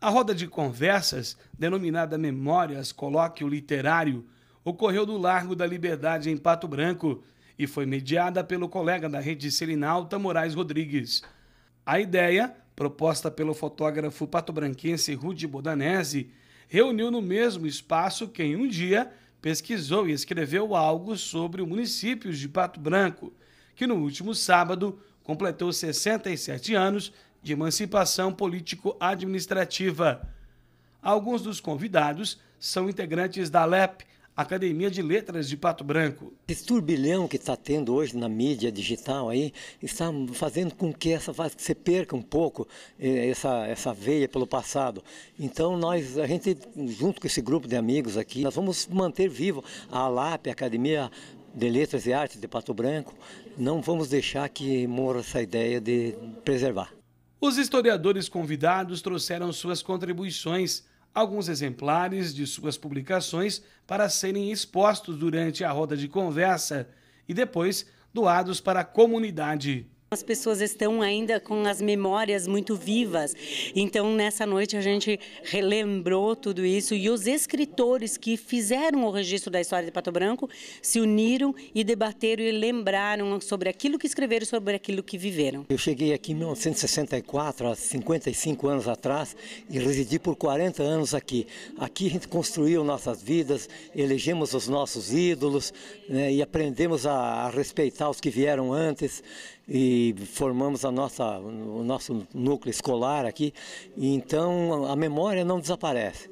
A roda de conversas, denominada Memórias Colóquio Literário, ocorreu no Largo da Liberdade, em Pato Branco, e foi mediada pelo colega da rede Selinalta Moraes Rodrigues. A ideia, proposta pelo fotógrafo patobranquense Rudy Bodanese, reuniu no mesmo espaço quem um dia pesquisou e escreveu algo sobre o município de Pato Branco, que no último sábado completou 67 anos de emancipação político-administrativa. Alguns dos convidados são integrantes da LEP, Academia de Letras de Pato Branco. Esse turbilhão que está tendo hoje na mídia digital aí está fazendo com que essa que você perca um pouco eh, essa, essa veia pelo passado. Então nós, a gente, junto com esse grupo de amigos aqui, nós vamos manter vivo a LAP, a Academia de Letras e Artes de Pato Branco. Não vamos deixar que morra essa ideia de preservar. Os historiadores convidados trouxeram suas contribuições, alguns exemplares de suas publicações para serem expostos durante a roda de conversa e depois doados para a comunidade. As pessoas estão ainda com as memórias muito vivas. Então, nessa noite, a gente relembrou tudo isso e os escritores que fizeram o registro da história de Pato Branco se uniram e debateram e lembraram sobre aquilo que escreveram, sobre aquilo que viveram. Eu cheguei aqui em 1964, há 55 anos atrás, e residi por 40 anos aqui. Aqui a gente construiu nossas vidas, elegemos os nossos ídolos né, e aprendemos a, a respeitar os que vieram antes e formamos a nossa, o nosso núcleo escolar aqui. Então a memória não desaparece.